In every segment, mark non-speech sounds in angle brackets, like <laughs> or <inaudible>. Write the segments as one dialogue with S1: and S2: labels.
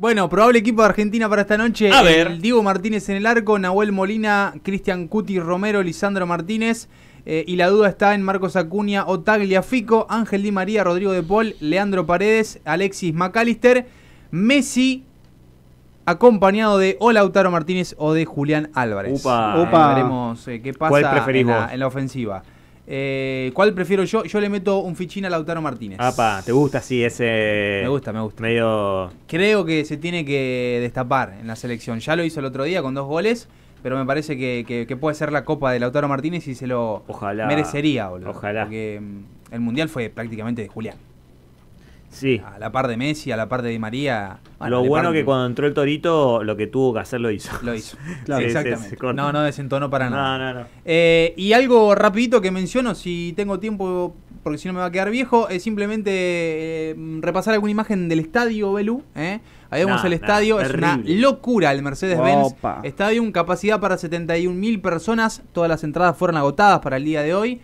S1: Bueno, probable equipo de Argentina para esta noche. Diego Martínez en el arco, Nahuel Molina, Cristian Cuti Romero, Lisandro Martínez. Eh, y la duda está en Marcos Acuña, Otaglia Fico, Ángel Di María, Rodrigo de Paul, Leandro Paredes, Alexis McAllister, Messi, acompañado de o Lautaro Martínez o de Julián Álvarez. Upa. Eh, Upa. veremos eh, qué pasa en la ofensiva. Eh, ¿Cuál prefiero yo? Yo le meto un fichín a Lautaro Martínez.
S2: Apa, ¿te gusta así ese.? Me gusta, me gusta. Medio.
S1: Creo que se tiene que destapar en la selección. Ya lo hizo el otro día con dos goles, pero me parece que, puede ser la copa de Lautaro Martínez y se lo merecería, boludo. Ojalá. Porque mm, el mundial fue prácticamente de Julián. Sí. A la par de Messi, a la par de Di María lo bueno que cuando
S2: entró el Torito, lo que tuvo que hacer lo hizo. Lo hizo. <laughs> exactamente. no, no desentonó
S1: para nada. Eh, y algo rapidito que menciono, si tengo tiempo, porque si no me va a quedar viejo, es simplemente eh, repasar alguna imagen del estadio Belú. ¿eh? Ahí vemos el estadio, es una locura el Mercedes-Benz Stadium, capacidad para 71.000 personas, todas las entradas fueron agotadas para el día de hoy.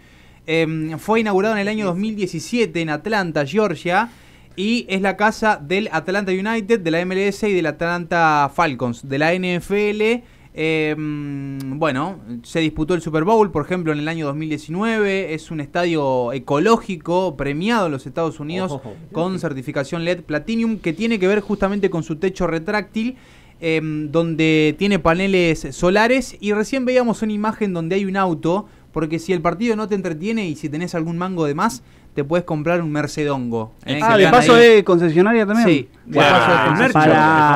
S1: Em, fue inaugurado en el año 2017 en Atlanta, Georgia, y es la casa del Atlanta United, de la MLS y del Atlanta Falcons, de la NFL. Em, bueno, se disputó el Super Bowl, por ejemplo, en el año 2019. Es un estadio ecológico premiado en los Estados Unidos con certificación LED Platinum que tiene que ver justamente con su techo retráctil. Em, donde tiene paneles solares y recién veíamos una imagen donde hay un auto, porque si el partido no te entretiene y si tenés algún mango de más, te puedes comprar un Mercedongo. Eh, ah, de paso es de ah, concesionaria también. Sí, de paso de Mercho, Para...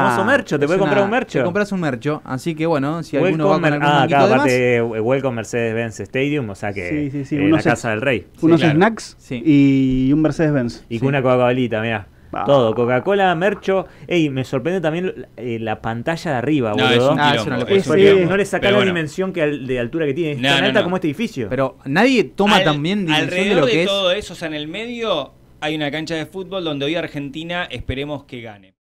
S1: El famoso mercho, te puedes comprar un mercho. Te compras un mercho, así que bueno, si alguno va con algún Ah, acá aparte
S2: de más, eh, Welcome Mercedes-Benz Stadium, o sea que sí, sí, sí, eh, la casa del rey. Unos snacks y un Mercedes-Benz. Y con una Coca-Colita, mirá. Todo, Coca-Cola, Mercho. Ey, me sorprende también eh, la pantalla de arriba, no, no le saca la dimensión que de altura que tiene. Es tan alta como este edificio. Pero nadie toma también dimensión de lo de todo eso, o sea, en el medio hay una cancha de fútbol donde hoy Argentina esperemos que gane.